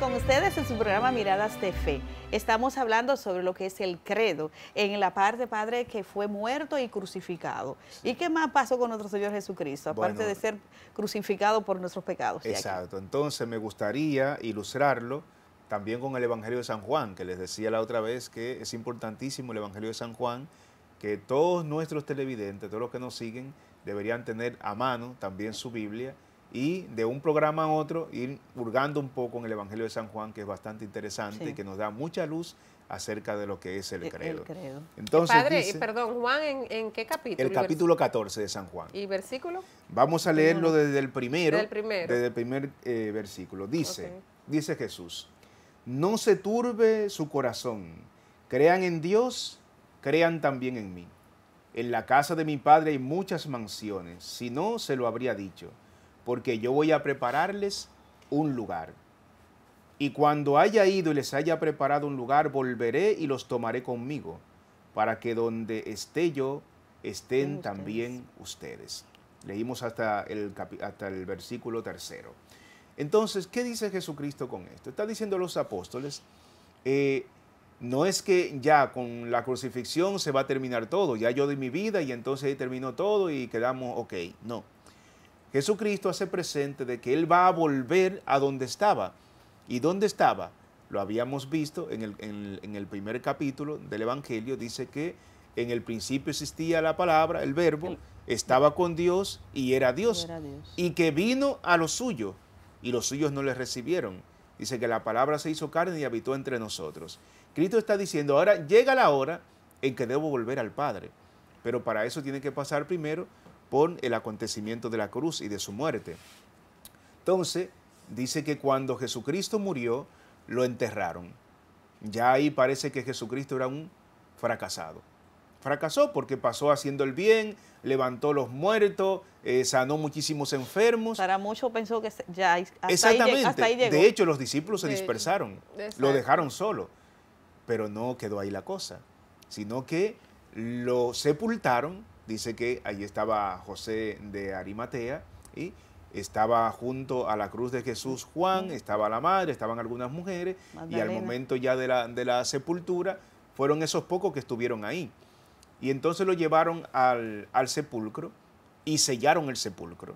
con ustedes en su programa Miradas de Fe. Estamos hablando sobre lo que es el credo en la parte, Padre, que fue muerto y crucificado. ¿Y qué más pasó con nuestro Señor Jesucristo, aparte de ser crucificado por nuestros pecados? Exacto. Entonces me gustaría ilustrarlo también con el Evangelio de San Juan, que les decía la otra vez que es importantísimo el Evangelio de San Juan, que todos nuestros televidentes, todos los que nos siguen, deberían tener a mano también su Biblia y de un programa a otro ir purgando un poco en el Evangelio de San Juan, que es bastante interesante y que nos da mucha luz acerca de lo que es el e-, credo. Entonces, Padre, perdón, Juan, ¿en, qué capítulo? El capítulo 14 de San Juan. ¿Y versículo? Vamos a leerlo desde el primero, desde el, primer eh, versículo. Dice, dice Jesús, no se turbe su corazón, crean en Dios, crean también en mí. En la casa de mi Padre hay muchas mansiones, si no, se lo habría dicho porque yo voy a prepararles un lugar. Y cuando haya ido y les haya preparado un lugar, volveré y los tomaré conmigo, para que donde esté yo, estén también ustedes. Leímos hasta el, hasta el versículo tercero. Entonces, ¿qué dice Jesucristo con esto? Está diciendo los apóstoles, eh, no es que ya con la crucifixión se va a terminar todo, ya yo di mi vida y entonces ahí terminó todo y quedamos ok. No, Jesucristo hace presente de que Él va a volver a donde estaba. ¿Y dónde estaba? Lo habíamos visto en el, primer capítulo del Evangelio, dice que en el principio existía la palabra, el verbo, estaba con Dios y era Dios. Y, que vino a los suyos y los suyos no le recibieron. Dice que la palabra se hizo carne y habitó entre nosotros. Cristo está diciendo, ahora llega la hora en que debo volver al Padre. Pero para eso tiene que pasar primero por el acontecimiento de la cruz y de su muerte. Entonces, dice que cuando Jesucristo murió, lo enterraron. Ya ahí parece que Jesucristo era un fracasado. Fracasó porque pasó haciendo el bien, levantó los muertos, eh, sanó muchísimos enfermos. Para muchos pensó que ya hasta Ahí, hasta ahí De hecho, los discípulos se dispersaron, lo dejaron solo. Pero no quedó ahí la cosa, sino que lo sepultaron dice que allí estaba José de Arimatea y estaba junto a la cruz de Jesús Juan, estaba la madre, estaban algunas mujeres y al momento ya de la, sepultura fueron esos pocos que estuvieron ahí. Y entonces lo llevaron al, sepulcro y sellaron el sepulcro,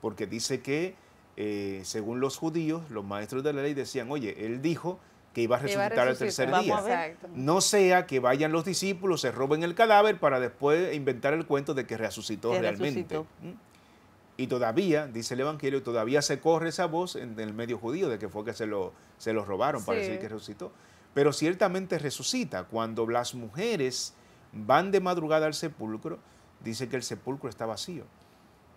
porque dice que eh, según los judíos, los maestros de la ley decían, oye, él dijo que iba a resucitar, al el tercer día. No sea que vayan los discípulos, se roben el cadáver para después inventar el cuento de que resucitó realmente. ¿Mm? Y todavía, dice el Evangelio, todavía se corre esa voz en el medio judío de que fue que se lo, se robaron para decir que resucitó. Pero ciertamente resucita. Cuando las mujeres van de madrugada al sepulcro, dice que el sepulcro está vacío.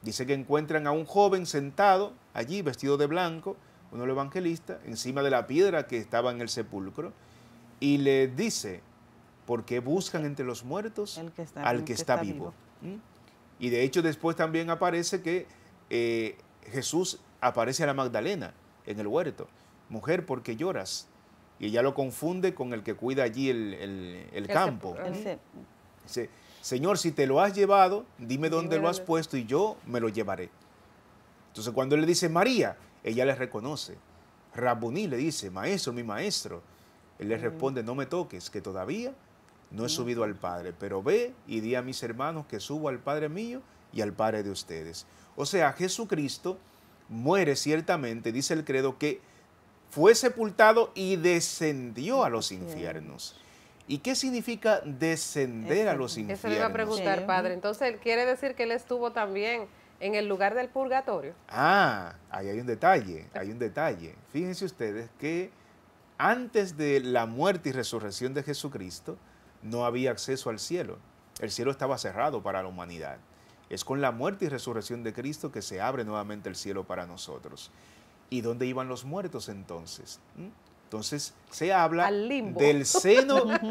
Dice que encuentran a un joven sentado allí, vestido de blanco, el Evangelista, encima de la piedra que estaba en el sepulcro, y le dice, ...por qué buscan entre los muertos al que, está, vivo. ¿Mm? Y de hecho después también aparece que eh, Jesús aparece a la Magdalena en el huerto. Mujer, ¿por qué lloras? Y ella lo confunde con el que cuida allí el, campo. ¿Mm? Señor, si te lo has llevado, dime dónde lo has puesto y yo me lo llevaré. Entonces cuando le dice, María, ella le reconoce. Rabuní le dice, maestro, mi maestro. Él le mm. responde, no me toques, que todavía no he mm. subido al Padre, pero ve y di a mis hermanos que subo al Padre mío y al Padre de ustedes. O sea, Jesucristo muere ciertamente, dice el credo, que fue sepultado y descendió a los infiernos. ¿Y qué significa descender a los infiernos? Eso le iba a preguntar, Padre. Entonces, él quiere decir que él estuvo también en el lugar del purgatorio. Ah, ahí hay un detalle, hay un detalle. Fíjense ustedes que antes de la muerte y resurrección de Jesucristo no había acceso al cielo. El cielo estaba cerrado para la humanidad. Es con la muerte y resurrección de Cristo que se abre nuevamente el cielo para nosotros. ¿Y dónde iban los muertos entonces? ¿Mm? Entonces se habla del seno.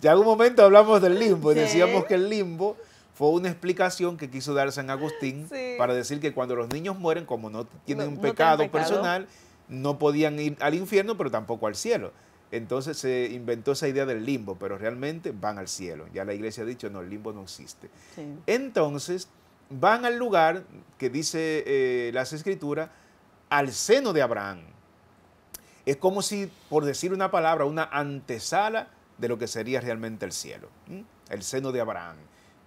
ya en un momento hablamos del limbo y decíamos que el limbo fue una explicación que quiso dar San Agustín para decir que cuando los niños mueren, como no tienen un pecado, personal, no podían ir al infierno, pero tampoco al cielo. Entonces se inventó esa idea del limbo, pero realmente van al cielo. Ya la iglesia ha dicho, no, el limbo no existe. Entonces van al lugar que dice eh, las escrituras, al seno de Abraham. Es como si, por decir una palabra, una antesala de lo que sería realmente el cielo, el seno de Abraham.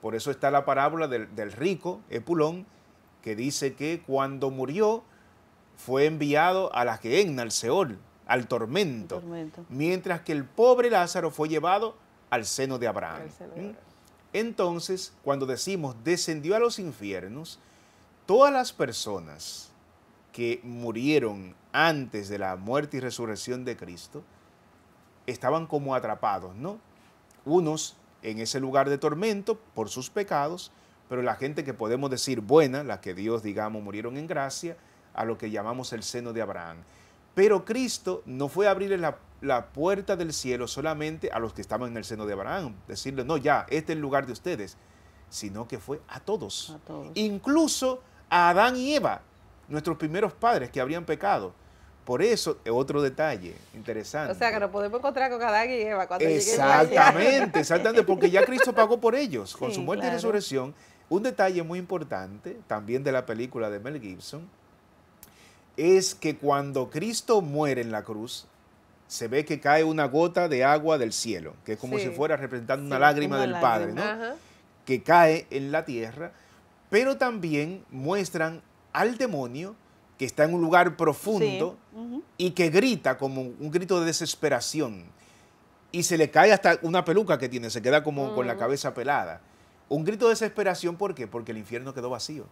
Por eso está la parábola del, rico, Epulón, que dice que cuando murió fue enviado a la Gehenna, al Seol, al tormento, mientras que el pobre Lázaro fue llevado al seno de ¿Mm? Abraham. Entonces, cuando decimos descendió a los infiernos, todas las personas que murieron antes de la muerte y resurrección de Cristo estaban como atrapados, ¿no? Unos en ese lugar de tormento por sus pecados, pero la gente que podemos decir buena, la que Dios, digamos, murieron en gracia, a lo que llamamos el seno de Abraham. Pero Cristo no fue a abrir la, puerta del cielo solamente a los que estaban en el seno de Abraham, decirle, no, ya, este es el lugar de ustedes, sino que fue a todos. incluso a Adán y Eva, nuestros primeros padres que habrían pecado. Por eso, eh, otro detalle interesante. O sea, que nos podemos encontrar con cada Exactamente, exactamente, porque ya Cristo pagó por ellos con su muerte y resurrección. Un detalle muy importante, también de la película de Mel Gibson, es que cuando Cristo muere en la cruz, se ve que cae una gota de agua del cielo, que es como si fuera representando una lágrima del Padre, ¿no? Que cae en la tierra, pero también muestran al demonio que está en un lugar profundo y que grita como un grito de desesperación. Y se le cae hasta una peluca que tiene, se queda como con la cabeza pelada. Un grito de desesperación, ¿por qué? Porque el infierno quedó vacío.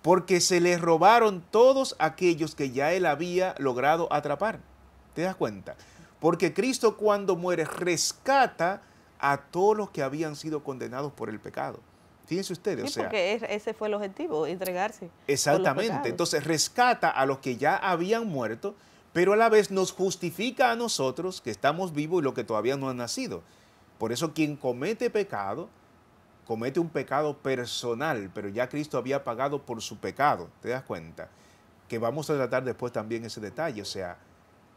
Porque se le robaron todos aquellos que ya él había logrado atrapar. ¿Te das cuenta? Porque Cristo cuando muere rescata a todos los que habían sido condenados por el pecado. Fíjense ustedes, Porque ese fue el objetivo, entregarse. Exactamente. Entonces rescata a los que ya habían muerto, pero a la vez nos justifica a nosotros que estamos vivos y los que todavía no han nacido. Por eso quien comete pecado, comete un pecado personal, pero ya Cristo había pagado por su pecado, ¿te das cuenta? Que vamos a tratar después también ese detalle, o sea,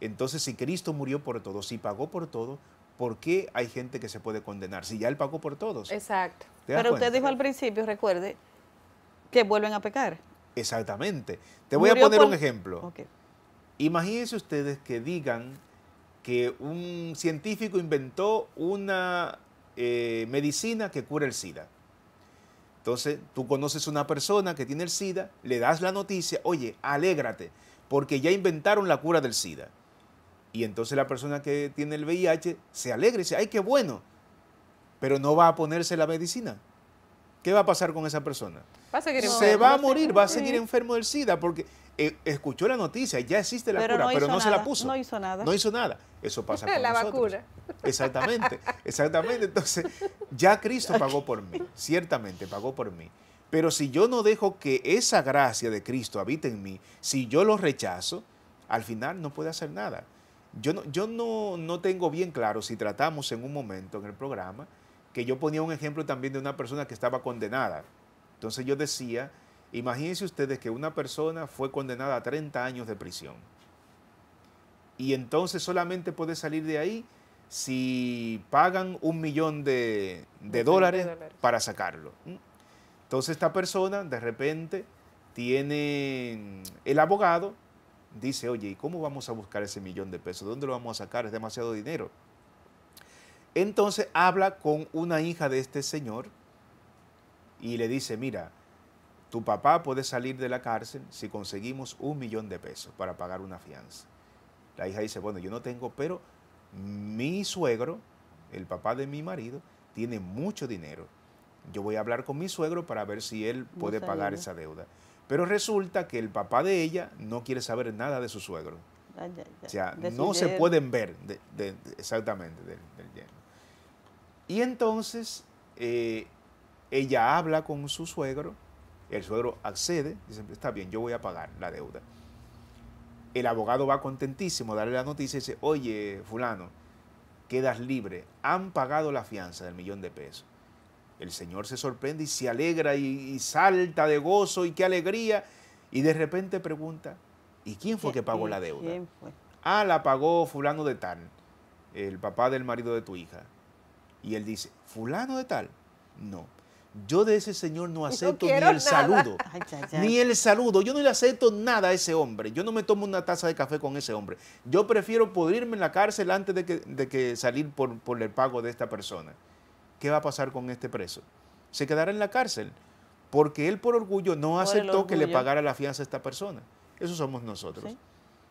entonces si Cristo murió por todo, si pagó por todo, ¿por qué hay gente que se puede condenar? Si ya el pago por todos. Exacto. Pero usted dijo al principio, recuerde, que vuelven a pecar. Exactamente. Te voy a poner un ejemplo. Imagínense ustedes que digan que un científico inventó una eh, medicina que cura el SIDA. Entonces, tú conoces una persona que tiene el SIDA, le das la noticia, oye, alégrate, porque ya inventaron la cura del SIDA. Y entonces la persona que tiene el VIH se alegra y dice, ay, qué bueno, pero no va a ponerse la medicina. ¿Qué va a pasar con esa persona? Va a seguir se va a morir, va a seguir enfermo del SIDA porque eh, escuchó la noticia, ya existe la cura, pero no se la puso. No hizo nada. No hizo nada. Eso pasa con la vacuna. Exactamente, exactamente. Entonces, ya Cristo pagó por mí, ciertamente pagó por mí. Pero si yo no dejo que esa gracia de Cristo habite en mí, si yo lo rechazo, al final no puede hacer nada. Yo, no, yo no, tengo bien claro si tratamos en un momento en el programa que yo ponía un ejemplo también de una persona que estaba condenada. Entonces yo decía, imagínense ustedes que una persona fue condenada a 30 años de prisión. Y entonces solamente puede salir de ahí si pagan un millón de, dólares para sacarlo. Entonces esta persona de repente tiene el abogado dice, oye, ¿y cómo vamos a buscar ese millón de pesos? dónde lo vamos a sacar? Es demasiado dinero. Entonces habla con una hija de este señor y le dice, mira, tu papá puede salir de la cárcel si conseguimos un millón de pesos para pagar una fianza. La hija dice, bueno, yo no tengo, pero mi suegro, el papá de mi marido, tiene mucho dinero. Yo voy a hablar con mi suegro para ver si él puede pagar esa deuda. Pero resulta que el papá de ella no quiere saber nada de su suegro. Ah, o sea, no se pueden ver exactamente del, Y entonces eh, ella habla con su suegro, el suegro accede, dice, está bien, yo voy a pagar la deuda. El abogado va contentísimo, darle la noticia y dice, oye, fulano, quedas libre, han pagado la fianza del millón de pesos el Señor se sorprende y se alegra y, salta de gozo y qué alegría. Y de repente pregunta, ¿y quién fue que pagó la deuda? Ah, la pagó fulano de tal, el papá del marido de tu hija. Y él dice, fulano de tal. No, yo de ese señor no acepto ni el saludo. Ni el saludo. Yo no le acepto nada a ese hombre. Yo no me tomo una taza de café con ese hombre. Yo prefiero pudrirme en la cárcel antes de que, salir por, por el pago de esta persona. ¿qué va a pasar con este preso? Se quedará en la cárcel porque él por orgullo no aceptó que le pagara la fianza a esta persona. Eso somos nosotros.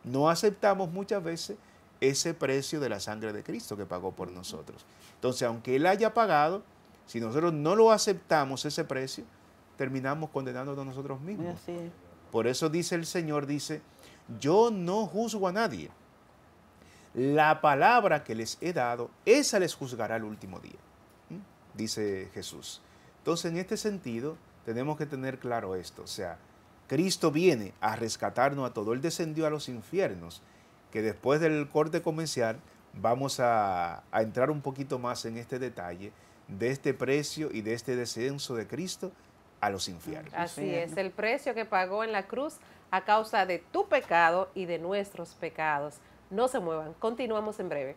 No aceptamos muchas veces ese precio de la sangre de Cristo que pagó por nosotros. Entonces, aunque él haya pagado, si nosotros no lo aceptamos ese precio, terminamos condenándonos nosotros mismos. Por eso dice el Señor, dice, yo no juzgo a nadie. La palabra que les he dado, esa les juzgará el último día dice Jesús. Entonces, en este sentido, tenemos que tener claro esto. O sea, Cristo viene a rescatarnos a todo. Él descendió a los infiernos, que después del corte comercial vamos a, a entrar un poquito más en este detalle de este precio y de este descenso de Cristo a los infiernos. Así es, el precio que pagó en la cruz a causa de tu pecado y de nuestros pecados. No se muevan, continuamos en breve.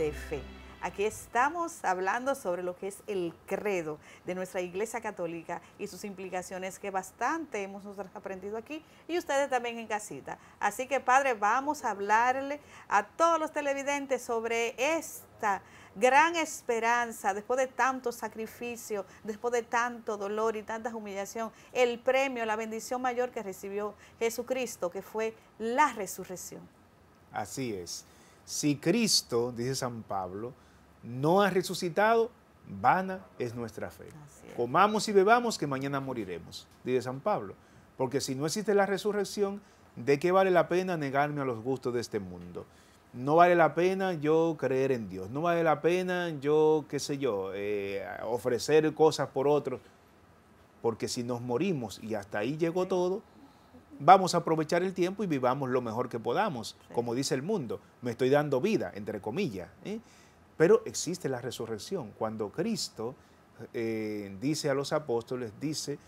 de fe. Aquí estamos hablando sobre lo que es el credo de nuestra Iglesia Católica y sus implicaciones que bastante hemos aprendido aquí y ustedes también en casita. Así que Padre, vamos a hablarle a todos los televidentes sobre esta gran esperanza después de tanto sacrificio, después de tanto dolor y tanta humillación, el premio, la bendición mayor que recibió Jesucristo, que fue la resurrección. Así es. Si Cristo, dice San Pablo, no ha resucitado, vana es nuestra fe. Comamos y bebamos que mañana moriremos, dice San Pablo. Porque si no existe la resurrección, ¿de qué vale la pena negarme a los gustos de este mundo? No vale la pena yo creer en Dios, no vale la pena yo, qué sé yo, eh, ofrecer cosas por otros, porque si nos morimos y hasta ahí llegó todo, vamos a aprovechar el tiempo y vivamos lo mejor que podamos, como dice el mundo, me estoy dando vida, entre comillas. ¿eh? Pero existe la resurrección, cuando Cristo eh, dice a los apóstoles, dice,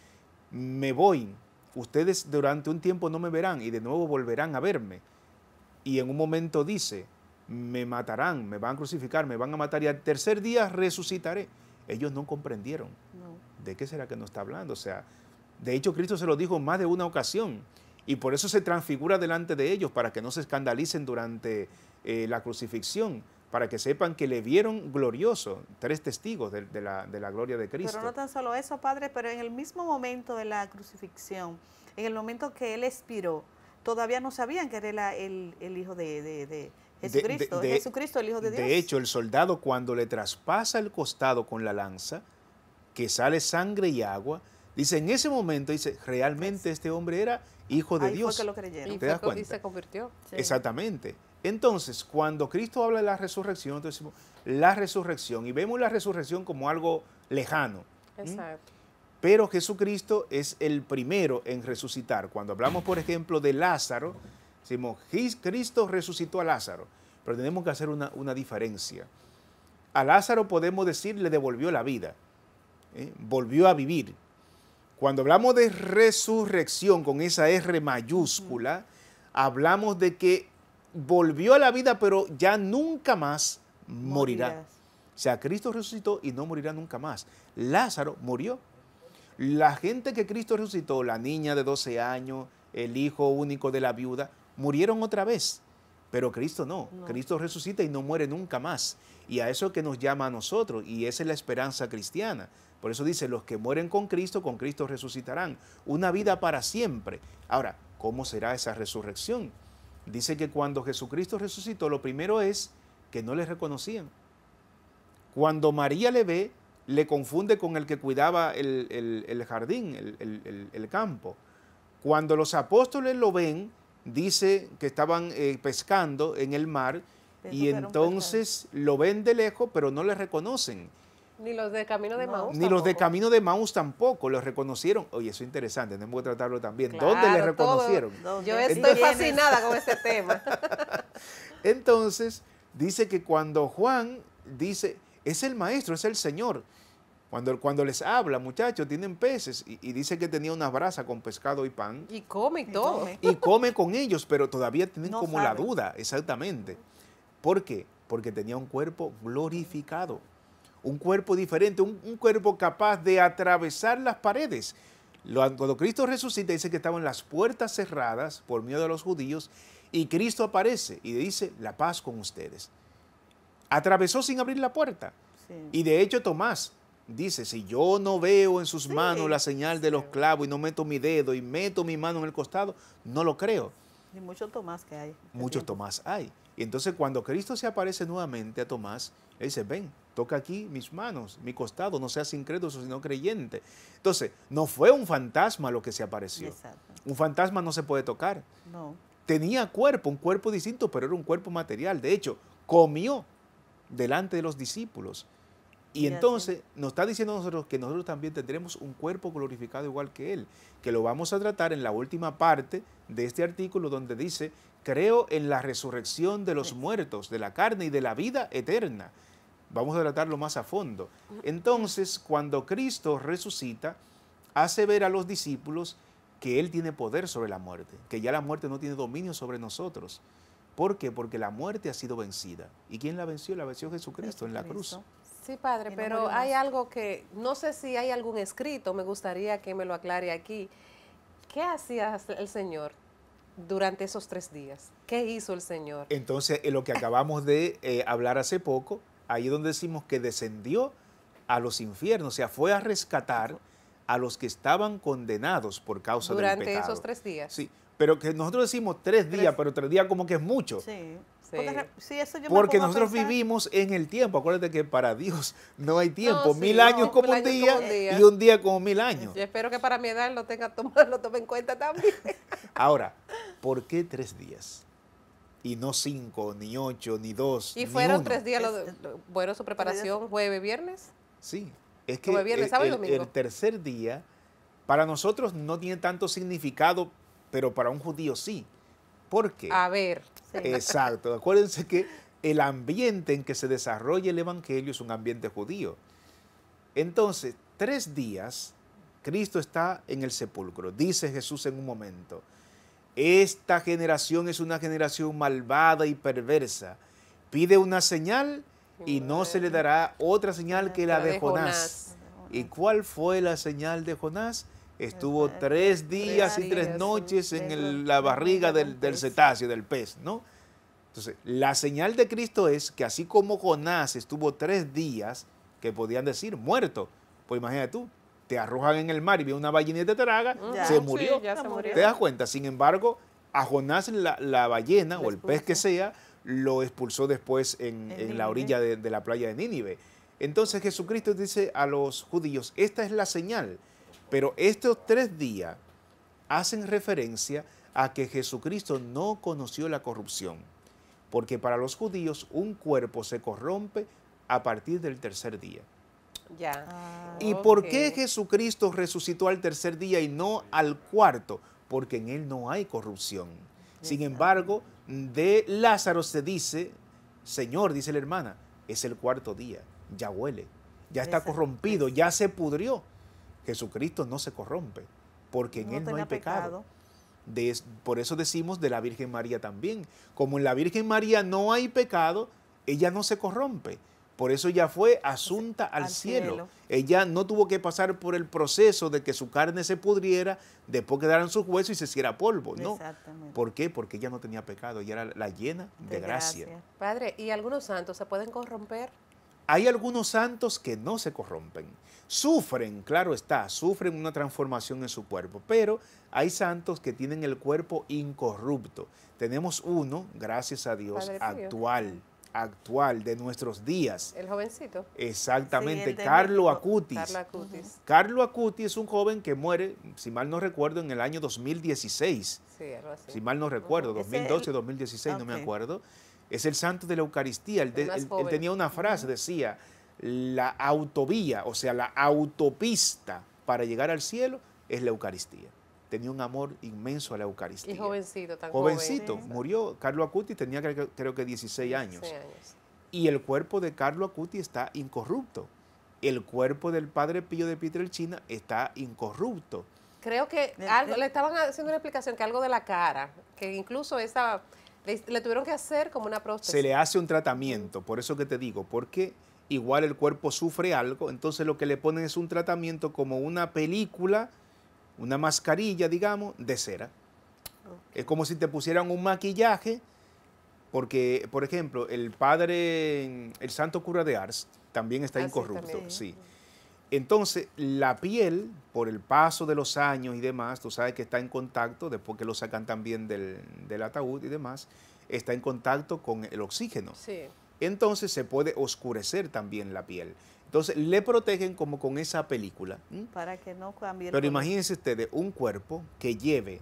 me voy, ustedes durante un tiempo no me verán y de nuevo volverán a verme. Y en un momento dice, me matarán, me van a crucificar, me van a matar y al tercer día resucitaré. Ellos no comprendieron. ¿De qué será que nos está hablando? O sea, de hecho Cristo se lo dijo en más de una ocasión. Y por eso se transfigura delante de ellos, para que no se escandalicen durante eh, la crucifixión, para que sepan que le vieron glorioso, tres testigos de, la, gloria de Cristo. Pero no tan solo eso, Padre, pero en el mismo momento de la crucifixión, en el momento que Él expiró, todavía no sabían que era el, Hijo de, de Jesucristo, Jesucristo, el Hijo de Dios. De hecho, el soldado cuando le traspasa el costado con la lanza, que sale sangre y agua, Dice, en ese momento, dice, realmente este hombre era hijo de Dios. Fue lo creyeron. Y se convirtió. Exactamente. Entonces, cuando Cristo habla de la resurrección, entonces decimos, la resurrección, y vemos la resurrección como algo lejano. Exacto. Pero Jesucristo es el primero en resucitar. Cuando hablamos, por ejemplo, de Lázaro, decimos, Cristo resucitó a Lázaro, pero tenemos que hacer una, diferencia. A Lázaro podemos decir, le devolvió la vida, ¿eh? volvió a vivir, cuando hablamos de resurrección con esa R mayúscula, hablamos de que volvió a la vida, pero ya nunca más morirá. O sea, Cristo resucitó y no morirá nunca más. Lázaro murió. La gente que Cristo resucitó, la niña de 12 años, el hijo único de la viuda, murieron otra vez. Pero Cristo no. no. Cristo resucita y no muere nunca más. Y a eso que nos llama a nosotros. Y esa es la esperanza cristiana. Por eso dice, los que mueren con Cristo, con Cristo resucitarán. Una vida para siempre. Ahora, ¿cómo será esa resurrección? Dice que cuando Jesucristo resucitó, lo primero es que no le reconocían. Cuando María le ve, le confunde con el que cuidaba el, jardín, el, campo. Cuando los apóstoles lo ven, dice que estaban eh, pescando en el mar y entonces lo ven de lejos, pero no le reconocen. Ni los de Camino de Maús. Ni los de Camino de Maús tampoco los reconocieron. Oye, eso es interesante, tenemos que tratarlo también. ¿Dónde les reconocieron? yo estoy fascinada con ese tema. Entonces, dice que cuando Juan dice, es el maestro, es el Señor. Cuando, cuando les habla, muchachos, tienen peces y, dice que tenía una brasa con pescado y pan. Y come y todo. Y come con ellos, pero todavía tienen como la duda, exactamente. ¿Por qué? Porque tenía un cuerpo glorificado un cuerpo diferente, un, cuerpo capaz de atravesar las paredes. Cuando Cristo resucita, dice que estaban las puertas cerradas por miedo a los judíos y Cristo aparece y dice, la paz con ustedes. Atravesó sin abrir la puerta. Y de hecho Tomás dice, si yo no veo en sus manos la señal de los clavos y no meto mi dedo y meto mi mano en el costado, no lo creo. Y muchos Tomás que hay. Muchos Tomás hay. Y entonces cuando Cristo se aparece nuevamente a Tomás, le dice, ven, toca aquí mis manos, mi costado, no seas incrédulo sino creyente. Entonces, no fue un fantasma lo que se apareció. Un fantasma no se puede tocar. No. Tenía cuerpo, un cuerpo distinto, pero era un cuerpo material. De hecho, comió delante de los discípulos. Y entonces nos está diciendo nosotros que nosotros también tendremos un cuerpo glorificado igual que Él, que lo vamos a tratar en la última parte de este artículo donde dice, creo en la resurrección de los muertos, de la carne y de la vida eterna. Vamos a tratarlo más a fondo. Entonces, cuando Cristo resucita, hace ver a los discípulos que Él tiene poder sobre la muerte, que ya la muerte no tiene dominio sobre nosotros. ¿Por qué? Porque la muerte ha sido vencida. ¿Y quién la venció? La venció Jesucristo, en la cruz. Sí, padre, pero hay algo que, no sé si hay algún escrito, me gustaría que me lo aclare aquí. ¿Qué hacía el Señor durante esos tres días? ¿Qué hizo el Señor? Entonces, lo que acabamos de eh, hablar hace poco, ahí es donde decimos que descendió a los infiernos, o sea, fue a rescatar a los que estaban condenados por causa de. del pecado. Durante esos tres días. Sí, pero que nosotros decimos tres días, pero tres días como que es mucho. Sí. sí. Porque, sí, eso Porque nosotros vivimos en el tiempo. Acuérdate que para Dios no hay tiempo. mil años, como, un día, y un día como mil años. Yo espero que para mi edad lo tenga lo tome en cuenta también. Ahora, ¿por qué tres días? y no cinco, ni ocho, ni dos. ¿Y fueron tres días? bueno, este, su preparación jueves, viernes. Sí, es que viernes, el, tercer día para nosotros no tiene tanto significado, pero para un judío sí. ¿Por qué? A ver. Exacto. Acuérdense que el ambiente en que se desarrolla el Evangelio es un ambiente judío. Entonces, tres días Cristo está en el sepulcro, dice Jesús en un momento esta generación es una generación malvada y perversa. Pide una señal y no se le dará otra señal que la de Jonás. ¿Y cuál fue la señal de Jonás? Estuvo tres días y tres noches en la barriga del, cetáceo, del pez, ¿no? Entonces, la señal de Cristo es que así como Jonás estuvo tres días, que podían decir muerto, pues imagínate tú, te arrojan en el mar y ve una ballena de traga, ah, se murió. ¿Te das cuenta? Sin embargo, a Jonás la, ballena o el pez que sea lo expulsó después en, la orilla de, de, la playa de Nínive. Entonces Jesucristo dice a los judíos, esta es la señal, pero estos tres días hacen referencia a que Jesucristo no conoció la corrupción, porque para los judíos un cuerpo se corrompe a partir del tercer día. Ah, ¿Y por qué Jesucristo resucitó al tercer día y no al cuarto? Porque en él no hay corrupción. Sin embargo, de Lázaro se dice, Señor, dice la hermana, es el cuarto día, ya huele, ya está corrompido, ya se pudrió. Jesucristo no se corrompe, porque en él no hay pecado. por eso decimos de la Virgen María también. Como en la Virgen María no hay pecado, ella no se corrompe. Por eso ella fue asunta al, cielo. Ella no tuvo que pasar por el proceso de que su carne se pudriera, después quedaran sus huesos y se hiciera polvo. No. ¿Por qué? Porque ella no tenía pecado, ella era la llena de, gracia. Padre, ¿y algunos santos se pueden corromper? Hay algunos santos que no se corrompen. Sufren, claro está, sufren una transformación en su cuerpo, pero hay santos que tienen el cuerpo incorrupto. Tenemos uno, gracias a Dios, actual actual de nuestros días. El jovencito. Exactamente, Carlo Acutis. Carlo Acutis. es un joven que muere, si mal no recuerdo, en el año 2016. Si mal no recuerdo, 2012, 2016, no me acuerdo. Es el santo de la Eucaristía. Él, tenía una frase, decía, la autovía, o sea, la autopista para llegar al cielo es la Eucaristía tenía un amor inmenso a la Eucaristía. Y jovencito, tan Jovencito, murió. Carlo Acuti, tenía creo, que 16 años. 16 años. Y el cuerpo de Carlo Acuti está incorrupto. El cuerpo del padre Pío de Pietrelcina está incorrupto. Creo que algo, le estaban haciendo una explicación que algo de la cara, que incluso esa le, le tuvieron que hacer como una prótesis. Se le hace un tratamiento, por eso que te digo, porque igual el cuerpo sufre algo, entonces lo que le ponen es un tratamiento como una película una mascarilla, digamos, de cera. Es como si te pusieran un maquillaje, porque, por ejemplo, el padre, el santo cura de Ars, también está ah, incorrupto, sí. Entonces, la piel, por el paso de los años y demás, tú sabes que está en contacto, después que lo sacan también del, ataúd y demás, está en contacto con el oxígeno. Entonces se puede oscurecer también la piel. Entonces le protegen como con esa película. Para que no cambie. Pero imagínense ustedes un cuerpo que lleve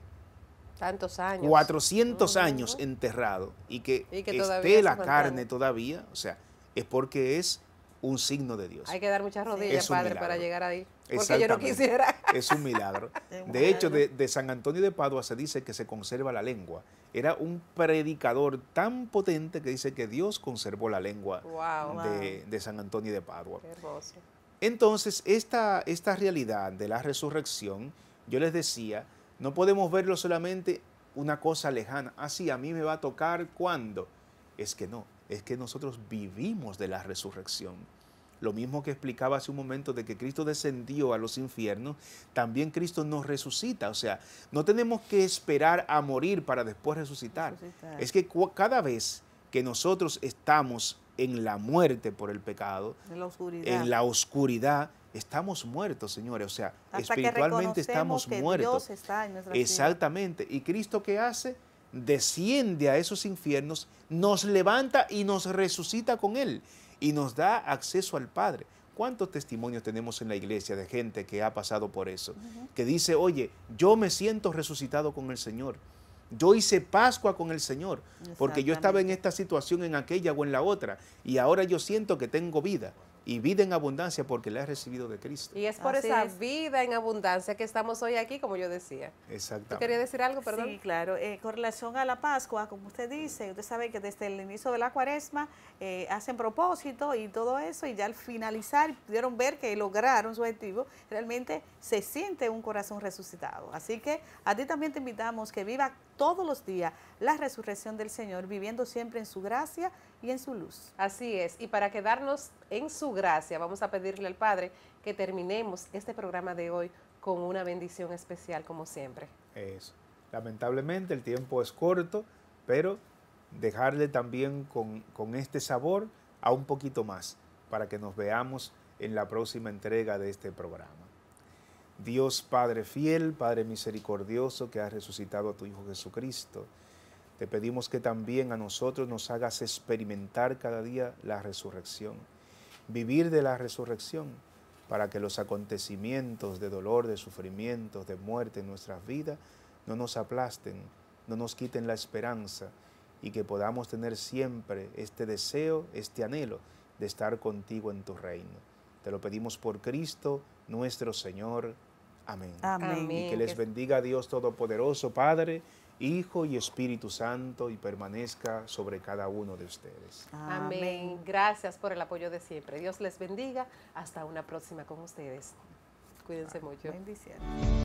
tantos años, 400 años enterrado y que, esté la carne todavía, o sea, es porque es un signo de Dios. Hay que dar muchas rodillas, Padre, para llegar ahí porque yo no quisiera. Es un milagro. De hecho, de, San Antonio de Padua se dice que se conserva la lengua. Era un predicador tan potente que dice que Dios conservó la lengua de, San Antonio de Padua. Entonces, esta, esta realidad de la resurrección, yo les decía, no podemos verlo solamente una cosa lejana. Así, ah, a mí me va a tocar cuando. Es que no, es que nosotros vivimos de la resurrección. Lo mismo que explicaba hace un momento de que Cristo descendió a los infiernos, también Cristo nos resucita. O sea, no tenemos que esperar a morir para después resucitar. Es que cada vez que nosotros estamos en la muerte por el pecado, en la oscuridad, estamos muertos, señores. O sea, espiritualmente estamos muertos. Exactamente. ¿Y Cristo qué hace? Desciende a esos infiernos, nos levanta y nos resucita con Él y nos da acceso al Padre. ¿Cuántos testimonios tenemos en la iglesia de gente que ha pasado por eso? Que dice, oye, yo me siento resucitado con el Señor. Yo hice Pascua con el Señor, porque yo estaba en esta situación, en aquella o en la otra, y ahora yo siento que tengo vida y vida en abundancia porque la has recibido de Cristo. Y es por esa vida en abundancia que estamos hoy aquí, como yo decía. Exactamente. ¿Tú querías decir algo, perdón? Sí, claro. Eh, con relación a la Pascua, como usted dice, usted sabe que desde el inicio de la cuaresma eh, hacen propósito y todo eso, y ya al finalizar pudieron ver que lograron su objetivo, realmente se siente un corazón resucitado. Así que a ti también te invitamos que viva todos los días la resurrección del Señor, viviendo siempre en su gracia y en su luz. Así es, y para quedarnos en su gracia, vamos a pedirle al Padre que terminemos este programa de hoy con una bendición especial como siempre. Eso. Lamentablemente el tiempo es corto, pero dejarle también con, con este sabor a un poquito más para que nos veamos en la próxima entrega de este programa. Dios Padre fiel, Padre misericordioso, que has resucitado a tu Hijo Jesucristo, te pedimos que también a nosotros nos hagas experimentar cada día la resurrección, vivir de la resurrección, para que los acontecimientos de dolor, de sufrimiento, de muerte en nuestras vidas no nos aplasten, no nos quiten la esperanza y que podamos tener siempre este deseo, este anhelo de estar contigo en tu reino. Te lo pedimos por Cristo nuestro Señor. Amén. Amén. Y que les bendiga Dios Todopoderoso, Padre. Hijo y Espíritu Santo y permanezca sobre cada uno de ustedes. Amén. Gracias por el apoyo de siempre. Dios les bendiga. Hasta una próxima con ustedes. Cuídense ah, mucho. Bendiciones.